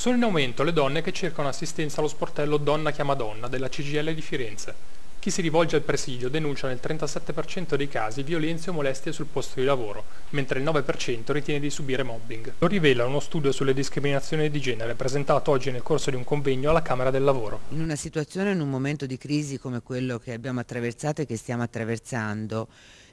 Sono in aumento le donne che cercano assistenza allo sportello Donna Chiama Donna della CGL di Firenze. Chi si rivolge al presidio denuncia nel 37% dei casi violenze o molestie sul posto di lavoro, mentre il 9% ritiene di subire mobbing. Lo rivela uno studio sulle discriminazioni di genere presentato oggi nel corso di un convegno alla Camera del Lavoro. In una situazione, in un momento di crisi come quello che abbiamo attraversato e che stiamo attraversando,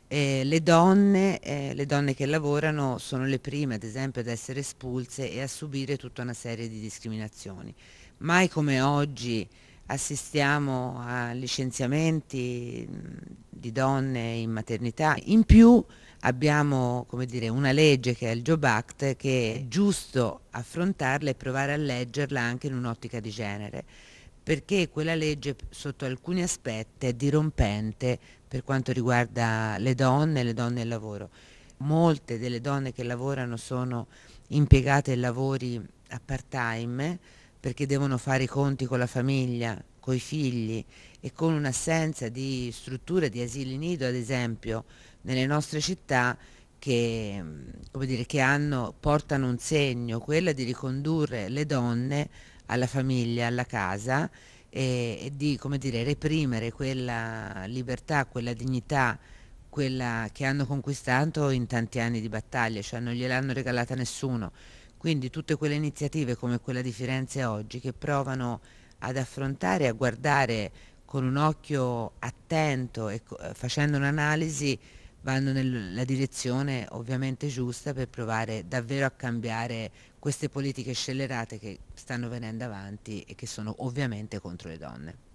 eh, le, donne, eh, le, donne, che lavorano sono le prime ad esempio ad essere espulse e a subire tutta una serie di discriminazioni. Mai come oggi assistiamo a licenziamenti di donne in maternità. In più abbiamo dire, una legge che è il Job Act che è giusto affrontarla e provare a leggerla anche in un'ottica di genere perché quella legge sotto alcuni aspetti è dirompente per quanto riguarda le donne e le donne e lavoro. Molte delle donne che lavorano sono impiegate in lavori a part time perché devono fare i conti con la famiglia, con i figli e con un'assenza di strutture di asili nido, ad esempio, nelle nostre città che, mm, dire, che hanno, portano un segno, quella di ricondurre le donne alla famiglia, alla casa e, e di dire, reprimere quella libertà, quella dignità, quella che hanno conquistato in tanti anni di battaglia, cioè non gliel'hanno regalata nessuno. Quindi tutte quelle iniziative come quella di Firenze oggi che provano ad affrontare, a guardare con un occhio attento e eh, facendo un'analisi vanno nella direzione ovviamente giusta per provare davvero a cambiare queste politiche scellerate che stanno venendo avanti e che sono ovviamente contro le donne.